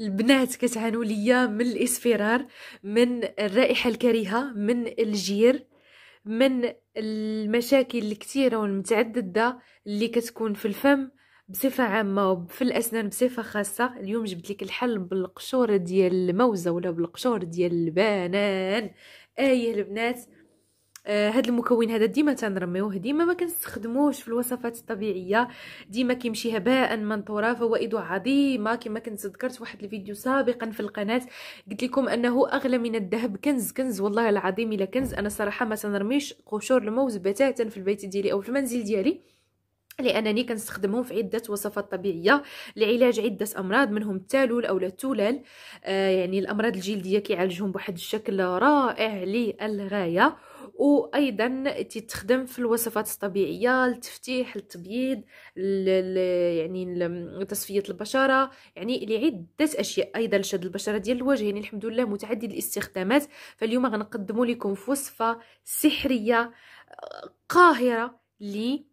البنات كتعانوا ليا من الاصفرار من الرائحه الكريهه من الجير من المشاكل الكثيره والمتعدده اللي كتكون في الفم بصفه عامه وفي الاسنان بصفه خاصه اليوم جبت لك الحل بالقشور ديال الموزه ولا بالقشور ديال البنان ايه البنات آه، هاد المكون هذا ديما تنرميوه ديما ما كنستخدموش في الوصفات الطبيعيه ديما كيمشي هباء منثورا فوائد عظيمه كما كنت ذكرت واحد الفيديو سابقا في القناه قلت لكم انه اغلى من الذهب كنز كنز والله العظيم الا كنز انا صراحه ما تنرميش قشور الموز بتاتا في البيت ديالي او في المنزل ديالي لانني كنستخدمهم في عده وصفات طبيعيه لعلاج عده امراض منهم التالول او التولال آه يعني الامراض الجلديه كيعالجهم بواحد الشكل رائع للغايه وايضا تتخدم في الوصفات الطبيعيه التفتيح التبييض يعني تصفيه البشره يعني لعده اشياء ايضا لشد البشره ديال الوجه يعني الحمد لله متعدد الاستخدامات فاليوم غنقدم لكم في وصفه سحريه قاهره لي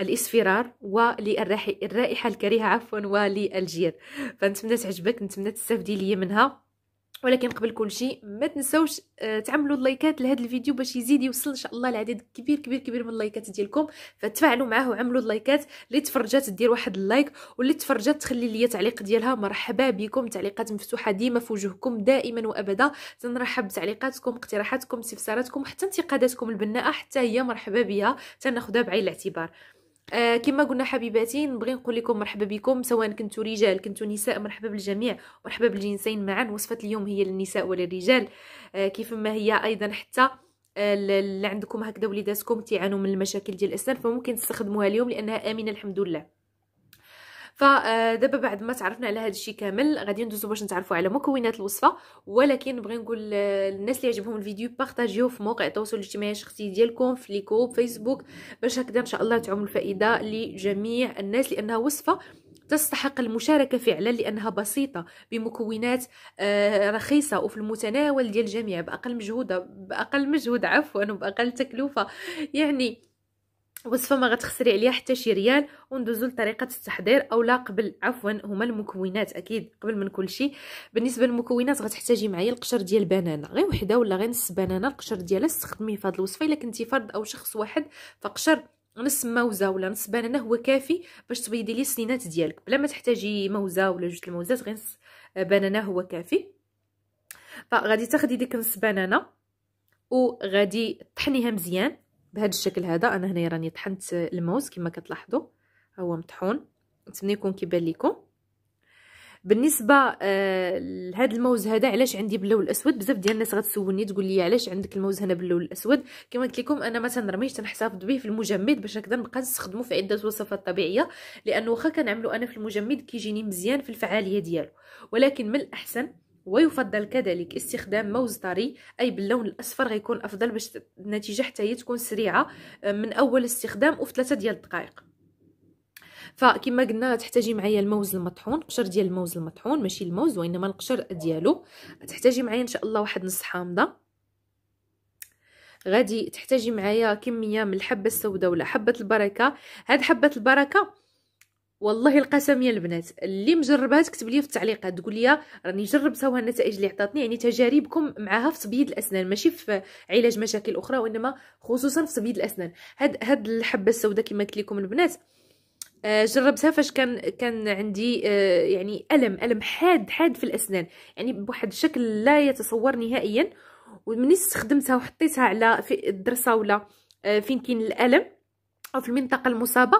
الاصفرار وللرائحه الكريهه عفوا وللجير فنتمنى تعجبك نتمنى تستافدي ليا منها ولكن قبل كل شيء ما تنسوش آه، تعملوا اللايكات لهذا الفيديو باش يزيد يوصل ان شاء الله لعدد كبير كبير كبير من اللايكات ديالكم فتفاعلوا معاه وعملوا اللايكات اللي تفرجات دير واحد اللايك واللي تفرجات تخلي لي تعليق ديالها مرحبا بكم تعليقات مفتوحه ديما في وجهكم دائما وابدا تنرحب بتعليقاتكم اقتراحاتكم استفساراتكم حتى انتقاداتكم البناءه حتى هي مرحبا بها تناخذها بعين الاعتبار آه كما قلنا حبيباتي نبغي نقول لكم مرحبا بكم سواء كنتوا رجال كنتوا نساء مرحبا بالجميع مرحبا بالجنسين معا وصفه اليوم هي للنساء وللرجال آه كيفما هي ايضا حتى اللي آه، عندكم هكذا وليداتكم تيعانوا من المشاكل ديال الاسنان فممكن تستخدموها اليوم لانها امنه الحمد لله فدابا آه، بعد ما تعرفنا على هذا الشيء كامل غادي ندوزو باش نتعرفوا على مكونات الوصفه ولكن بغي نقول للناس اللي عجبهم الفيديو بارطاجيوه في مواقع التواصل الاجتماعي الشخصي ديالكم في ليكو فيسبوك باش هكذا ان شاء الله تعم الفائده لجميع الناس لانها وصفه تستحق المشاركة فعلا لأنها بسيطة بمكونات آه، رخيصة وفي المتناول ديال الجميع بأقل مجهود بأقل مجهود عفوا وبأقل تكلفة يعني وصفه ما غتخسري عليها حتى شي ريال وندوزو لطريقه التحضير اولا قبل عفوا هما المكونات اكيد قبل من كل شيء بالنسبه للمكونات غتحتاجي معايا القشر ديال البنانه غير وحده ولا غير نص بنانه القشر ديالها استخدميه في هذه الوصفه الا كنتي فرد او شخص واحد فقشر نص موزه ولا نص بنانه هو كافي باش تبيضي لي السنينات ديالك بلا ما تحتاجي موزه ولا جوج الموزات غير نص بنانه هو كافي فغادي تاخدي ديك نص بنانه وغادي طحنيها مزيان بهذا الشكل هذا انا هنا راني طحنت الموز كما كتلاحظوا هو مطحون نتمنى يكون كيبان لكم بالنسبه آه الموز هذا علاش عندي باللون الاسود بزاف ديال الناس غتسولني تقول لي علاش عندك الموز هنا باللون الاسود كما قلت لكم انا ما تنرميش تنحتفظ به في المجمد باش هكذا نبقى نستخدمه في عده وصفات طبيعيه لانه واخا كنعملو انا في المجمد كيجيني مزيان في الفعاليه ديالو ولكن من الاحسن ويفضل كذلك استخدام موز طري اي باللون الاصفر غيكون افضل باش النتيجه حتى هي تكون سريعه آه، من اول استخدام وفي 3 ديال الدقائق فكما قلنا تحتاجي معايا الموز المطحون قشر ديال الموز المطحون ماشي الموز وانما القشر ديالو تحتاجي معايا ان شاء الله واحد نص حامضه غادي تحتاجي معايا كميه من الحبه السوداء ولا حبه البركه هاد حبه البركه والله القسم يا البنات اللي مجربها تكتب لي في التعليقات تقول لي راني جربتها النتائج اللي عطاتني يعني تجاربكم معها في تبييض الاسنان ماشي في علاج مشاكل اخرى وانما خصوصا في تبييض الاسنان هاد هاد الحبه السوداء كما قلت لكم البنات آه، جربتها فاش كان كان عندي آه، يعني الم الم حاد حاد في الاسنان يعني بواحد الشكل لا يتصور نهائيا ومني استخدمتها وحطيتها على في الدرسه ولا آه، فين كاين الالم او في المنطقه المصابه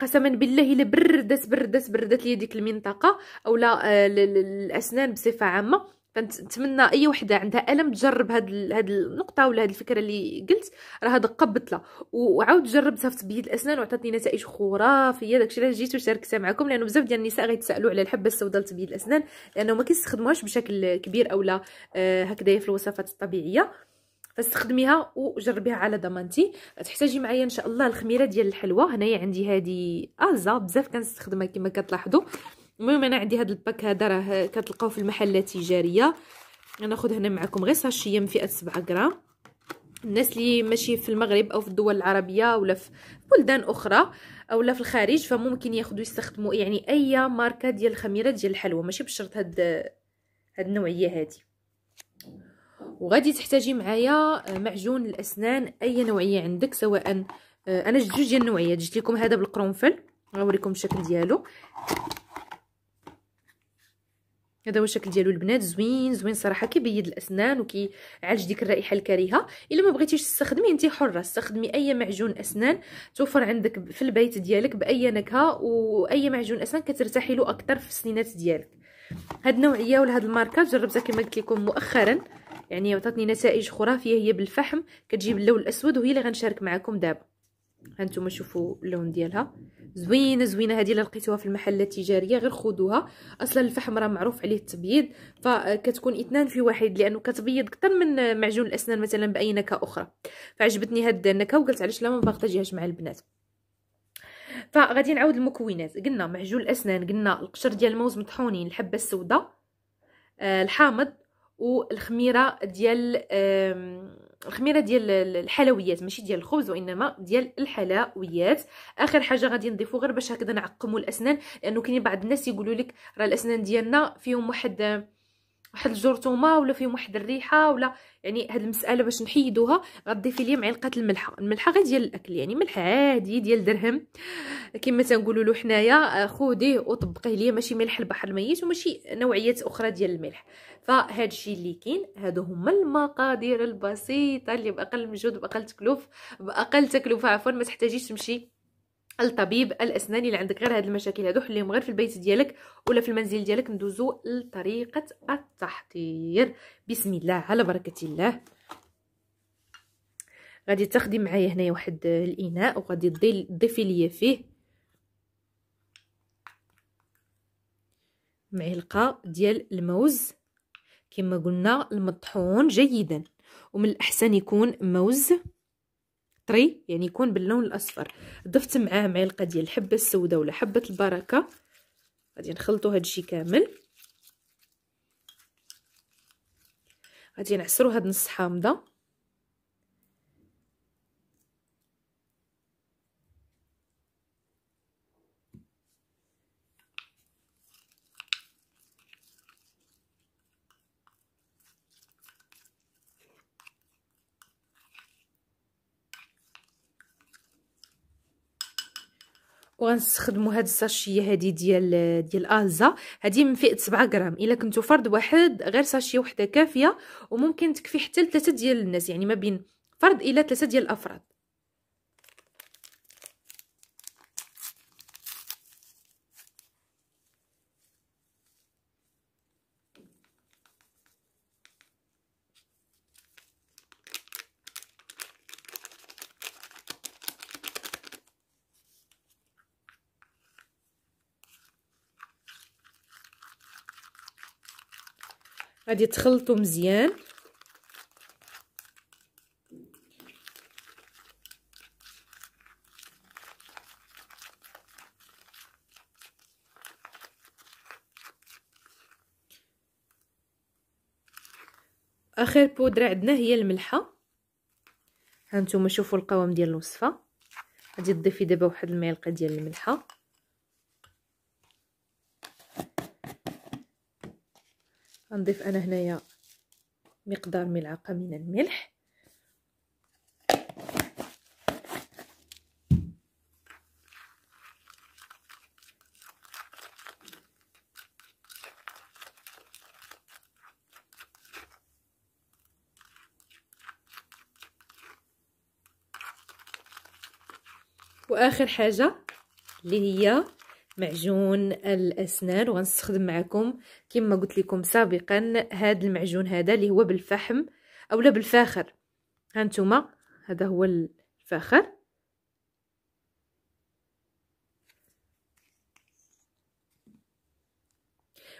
قسما بالله الا بردت بردت بردت لي ديك المنطقه اولا آه، الاسنان بصفه عامه فنتمنى اي وحده عندها الم تجرب هاد ال... هاد النقطه ولا هاد الفكره اللي قلت راه دقبت لها وعاود جربتها في تبييض الاسنان وعطاتني نتائج خرافيه داكشي علاش جيت وشاركتها معكم لانه بزاف ديال النساء غيتسالوا على الحبه السوداء لتبييض الاسنان لانه ما كيستخدموهاش بشكل كبير اولا آه، هكذا في الوصفات الطبيعيه فاستخدميها وجربيها على ضمانتي تحتاجي معايا ان شاء الله الخميره ديال الحلوه هنايا عندي هذه ازا بزاف كنستخدمها كما كتلاحظوا المهم انا عندي هذا الباك هذا راه كتلقاوه في المحلات التجاريه ناخذ هنا معكم غير ساشيه من فئه 7 غرام الناس اللي ماشي في المغرب او في الدول العربيه ولا في بلدان اخرى اولا في الخارج فممكن ياخذوا يستخدموا يعني اي ماركه ديال الخميره ديال الحلوى ماشي بشرط هاد هاد النوعيه هذه وغادي تحتاجي معايا آه، معجون الاسنان اي نوعيه عندك سواء آه، انا جبت جوج ديال النوعيات جبت لكم هذا بالقرنفل غنوريكم الشكل ديالو هذا هو الشكل ديالو البنات زوين زوين صراحه كيبيض الاسنان وكيعالج ديك الرائحه الكريهه الا ما بغيتيش تستخدمي انت حره استخدمي اي معجون اسنان توفر عندك في البيت ديالك باي نكهه واي معجون اسنان كترتاحي له اكثر في السنينات ديالك هاد النوعيه ولا هاد الماركه جربتها كما قلت لكم مؤخرا يعني عطاتني نتائج خرافيه هي بالفحم كتجيب اللون الاسود وهي اللي غنشارك معكم دابا هانتوما شوفوا اللون ديالها زوينه زوينه هذه اللي لقيتوها في المحلات التجاريه غير خذوها اصلا الفحم راه معروف عليه التبييض فكتكون اثنان في واحد لانه كتبيض اكثر من معجون الاسنان مثلا باي نكهه اخرى فعجبتني هاد النكهه وقلت علاش لا ما نبارطاجيهاش مع البنات فغادي نعاود المكونات قلنا معجون الاسنان قلنا القشر ديال الموز مطحونين الحبه السوداء آه، الحامض والخميره ديال الخميره ديال الحلويات ماشي ديال الخبز وانما ديال الحلويات اخر حاجه غادي نضيفو غير باش هكذا نعقمو الاسنان لانه كاينين بعض الناس يقولوا لك راه الاسنان ديالنا فيهم واحد واحد الجرثومه ولا فيهم واحد الريحه ولا يعني هاد المساله باش نحيدوها غضيفي ليا معلقه الملحه الملحه غير ديال الاكل يعني ملح عادي ديال درهم كما تنقولوا له حنايا خوديه وطبقيه ليا ماشي ملح البحر الميت وماشي نوعيات اخرى ديال الملح فهاد الشيء اللي كاين هادو هما المقادير البسيطه اللي باقل مجهود باقل تكلف باقل تكلفه عفوا ما تحتاجيش تمشي الطبيب الاسناني اللي عندك غير هاد المشاكل هادو حليهم غير في البيت ديالك ولا في المنزل ديالك ندوزو لطريقه التحضير بسم الله على بركه الله غادي تاخدي معايا هنايا واحد الاناء وغادي تضيفي ليا فيه معلقه ديال الموز كما قلنا المطحون جيدا ومن الاحسن يكون موز طري يعني يكون باللون الاصفر ضفت معاه معلقه ديال الحبه السوداء ولا حبه البركه غادي نخلطوا هادشي كامل غادي نعصروا هاد نص حامضه وغنستخدموا هاد الساشيه هادي ديال ديال الزا هادي من فئه 7 غرام الا كنتو فرد واحد غير ساشيه وحده كافيه وممكن تكفي حتى لثلاثه ديال الناس يعني ما بين فرد الى ثلاثه ديال الافراد غادي تخلطوا مزيان اخر بودره عندنا هي الملحه هانتوما شوفوا القوام ديال الوصفه غادي تضيفي دابا واحد المعلقه ديال الملحه غنضيف انا هنايا مقدار ملعقه من الملح واخر حاجه اللي هي معجون الاسنان وغنستخدم معكم كما قلت لكم سابقا هذا المعجون هذا اللي هو بالفحم اولا بالفاخر هانتوما هذا هو الفاخر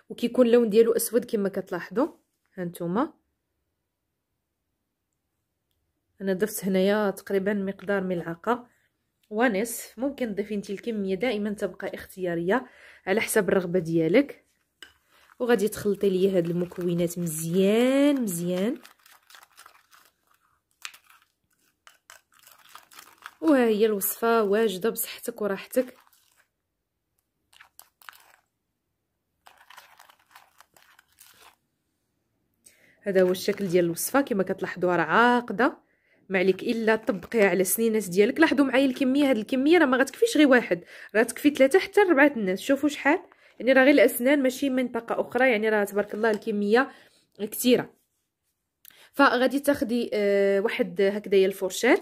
وكيكون اللون ديالو اسود كما كتلاحظوا هانتوما انا ضفت هنايا تقريبا مقدار ملعقه ونصف ممكن تضيفي انت الكميه دائما تبقى اختياريه على حسب الرغبه ديالك وغادي تخلطي لي هاد المكونات مزيان مزيان وها هي الوصفه واجده بصحتك وراحتك هذا هو الشكل ديال الوصفه كما كتلاحظوا راه عاقده ما عليك الا طبقيها على السنينات ديالك لاحظوا معايا الكميه هاد الكميه راه ما غتكفيش غير واحد راه تكفي ثلاثه حتى ربعة الناس شوفوا شحال يعني راه غير الاسنان ماشي منطقه اخرى يعني راه تبارك الله الكميه كثيره فغادي تاخدي آه واحد هكذايا الفرشاه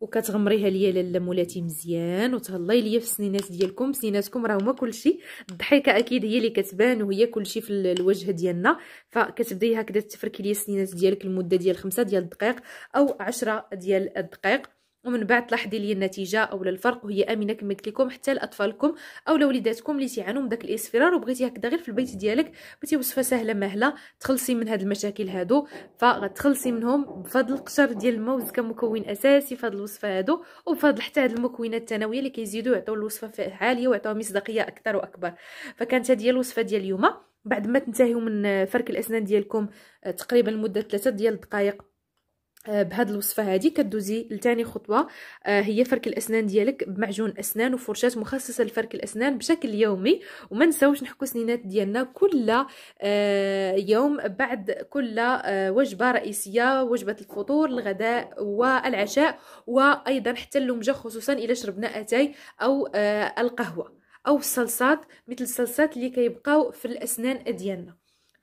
وكتغمريها ليا لالا مولاتي مزيان وتهلاي ليا في السنينات ديالكم سنيناتكم راه هما كلشي الضحكه اكيد هي اللي كتبان وهي كلشي في الوجه ديالنا فكتبداي هكذا تفركي ليا السنينات ديالك المده ديال خمسة ديال الدقائق او عشرة ديال الدقائق ومن بعد تلاحظي لي النتيجه او الفرق وهي امنه كما قلت لكم حتى لاطفالكم او لوليداتكم اللي تيعانوا من داك الاصفرار وبغيتي هكذا غير في البيت ديالك بغيتي وصفه سهله مهله تخلصي من هاد المشاكل هادو فغتخلصي منهم بفضل القشر ديال الموز كمكون اساسي في هاد الوصفه هادو وبفضل حتى هاد المكونات الثانويه اللي كيزيدوا يعطيو الوصفه عاليه ويعطيوها مصداقيه اكثر واكبر فكانت هذه هي الوصفه ديال اليوم بعد ما تنتهيو من فرك الاسنان ديالكم آه، تقريبا لمده 3 ديال الدقائق آه، بهاد الوصفه هذه كدوزي لتاني خطوه آه، هي فرك الاسنان ديالك بمعجون اسنان وفرشاه مخصصه لفرك الاسنان بشكل يومي وما نساوش نحكو سنينات ديالنا كل آه، يوم بعد كل وجبه رئيسيه وجبه الفطور الغداء والعشاء وايضا حتى اللمجه خصوصا الا شربنا اتاي او القهوه او الصلصات مثل الصلصات اللي كيبقاو في الاسنان ديالنا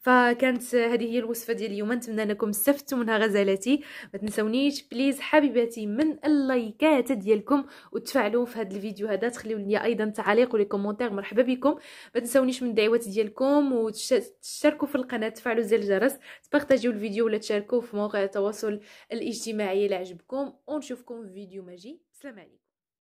فكانت هذه هي الوصفه ديال اليوم نتمنى انكم استفدتوا منها غزالاتي ما تنسونيش بليز حبيباتي من اللايكات ديالكم وتفعلوا في هذا الفيديو هذا تخليو لي ايضا تعليق ولي كومونتير مرحبا بكم ما تنسونيش من الدعوات ديالكم وتشاركوا في القناه تفعلوا زر الجرس تبارطاجيو الفيديو ولا تشاركوه في مواقع التواصل الاجتماعي اللي عجبكم ونشوفكم في فيديو ماجي سلام عليكم